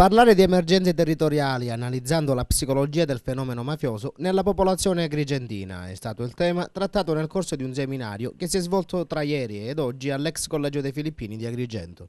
Parlare di emergenze territoriali analizzando la psicologia del fenomeno mafioso nella popolazione agrigentina è stato il tema trattato nel corso di un seminario che si è svolto tra ieri ed oggi all'ex collegio dei Filippini di Agrigento.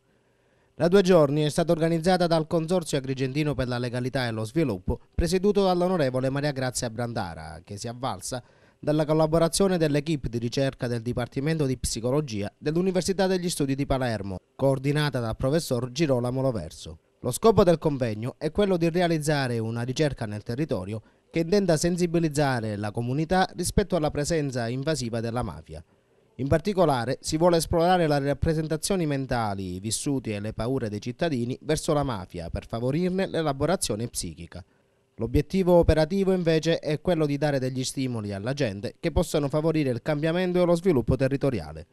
Da due giorni è stata organizzata dal Consorzio Agrigentino per la Legalità e lo Sviluppo, presieduto dall'onorevole Maria Grazia Brandara, che si è avvalsa dalla collaborazione dell'equipe di ricerca del Dipartimento di Psicologia dell'Università degli Studi di Palermo, coordinata dal professor Girolamo Loverso. Lo scopo del convegno è quello di realizzare una ricerca nel territorio che intenda sensibilizzare la comunità rispetto alla presenza invasiva della mafia. In particolare si vuole esplorare le rappresentazioni mentali, i vissuti e le paure dei cittadini verso la mafia per favorirne l'elaborazione psichica. L'obiettivo operativo invece è quello di dare degli stimoli alla gente che possano favorire il cambiamento e lo sviluppo territoriale.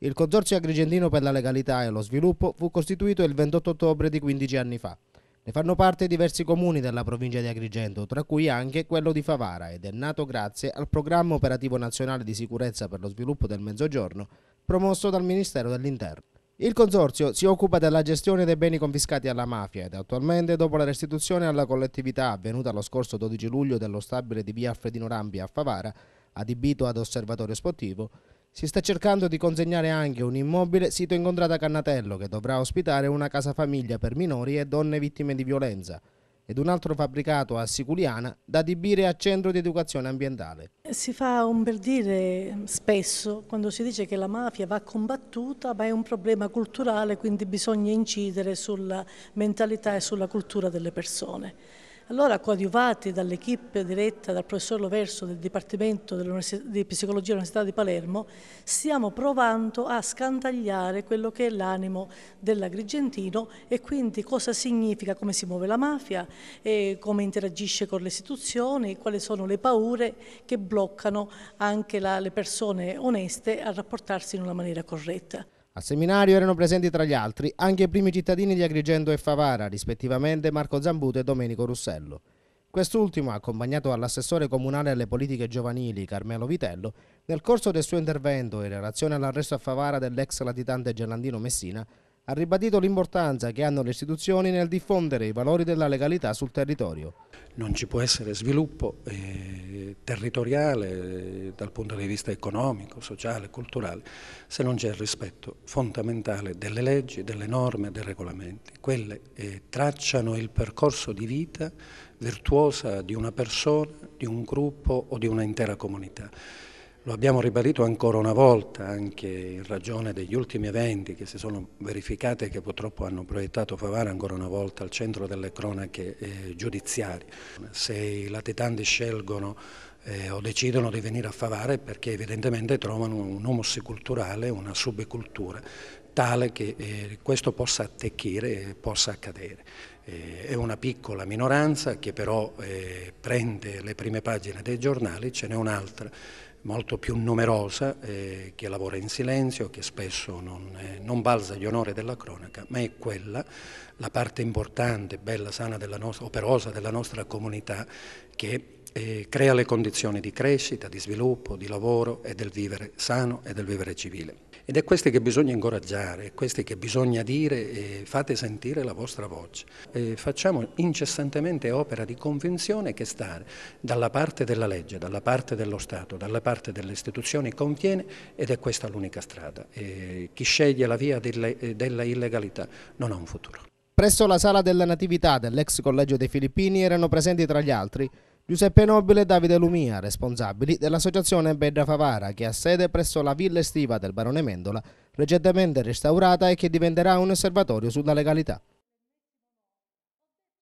Il Consorzio Agrigentino per la Legalità e lo Sviluppo fu costituito il 28 ottobre di 15 anni fa. Ne fanno parte diversi comuni della provincia di Agrigento, tra cui anche quello di Favara, ed è nato grazie al Programma Operativo Nazionale di Sicurezza per lo Sviluppo del Mezzogiorno, promosso dal Ministero dell'Interno. Il Consorzio si occupa della gestione dei beni confiscati alla mafia ed attualmente, dopo la restituzione alla collettività avvenuta lo scorso 12 luglio dello stabile di via Alfredino Rampi a Favara, adibito ad osservatorio sportivo, si sta cercando di consegnare anche un immobile sito in contrada Cannatello che dovrà ospitare una casa famiglia per minori e donne vittime di violenza ed un altro fabbricato a Siculiana da adibire a centro di educazione ambientale. Si fa un bel dire spesso quando si dice che la mafia va combattuta ma è un problema culturale quindi bisogna incidere sulla mentalità e sulla cultura delle persone. Allora, coadiuvati dall'equipe diretta dal professor Loverso del Dipartimento di Psicologia dell'Università di Palermo, stiamo provando a scantagliare quello che è l'animo dell'agrigentino e quindi cosa significa, come si muove la mafia, come interagisce con le istituzioni, quali sono le paure che bloccano anche la, le persone oneste a rapportarsi in una maniera corretta. Al seminario erano presenti tra gli altri anche i primi cittadini di Agrigento e Favara, rispettivamente Marco Zambuto e Domenico Russello. Quest'ultimo, accompagnato dall'assessore comunale alle politiche giovanili Carmelo Vitello, nel corso del suo intervento in relazione all'arresto a Favara dell'ex latitante Gerlandino Messina, ha ribadito l'importanza che hanno le istituzioni nel diffondere i valori della legalità sul territorio. Non ci può essere sviluppo eh, territoriale eh, dal punto di vista economico, sociale, culturale, se non c'è il rispetto fondamentale delle leggi, delle norme, dei regolamenti. Quelle eh, tracciano il percorso di vita virtuosa di una persona, di un gruppo o di un'intera comunità. Lo abbiamo ribadito ancora una volta, anche in ragione degli ultimi eventi che si sono verificati e che purtroppo hanno proiettato Favara ancora una volta al centro delle cronache eh, giudiziarie. Se i latitanti scelgono eh, o decidono di venire a Favara è perché evidentemente trovano un omossiculturale, una subcultura tale che eh, questo possa attecchire, possa accadere. Eh, è una piccola minoranza che però eh, prende le prime pagine dei giornali, ce n'è un'altra molto più numerosa eh, che lavora in silenzio, che spesso non, eh, non balza gli onori della cronaca, ma è quella la parte importante, bella, sana, della nostra, operosa della nostra comunità che eh, crea le condizioni di crescita, di sviluppo, di lavoro e del vivere sano e del vivere civile. Ed è questi che bisogna incoraggiare, è questi che bisogna dire fate sentire la vostra voce. E facciamo incessantemente opera di convinzione che stare dalla parte della legge, dalla parte dello Stato, dalla parte delle istituzioni conviene ed è questa l'unica strada. E chi sceglie la via eh, della illegalità non ha un futuro. Presso la sala della Natività dell'ex collegio dei Filippini erano presenti tra gli altri Giuseppe Nobile e Davide Lumia, responsabili dell'associazione Bedra Favara, che ha sede presso la villa estiva del barone Mendola, recentemente restaurata e che diventerà un osservatorio sulla legalità.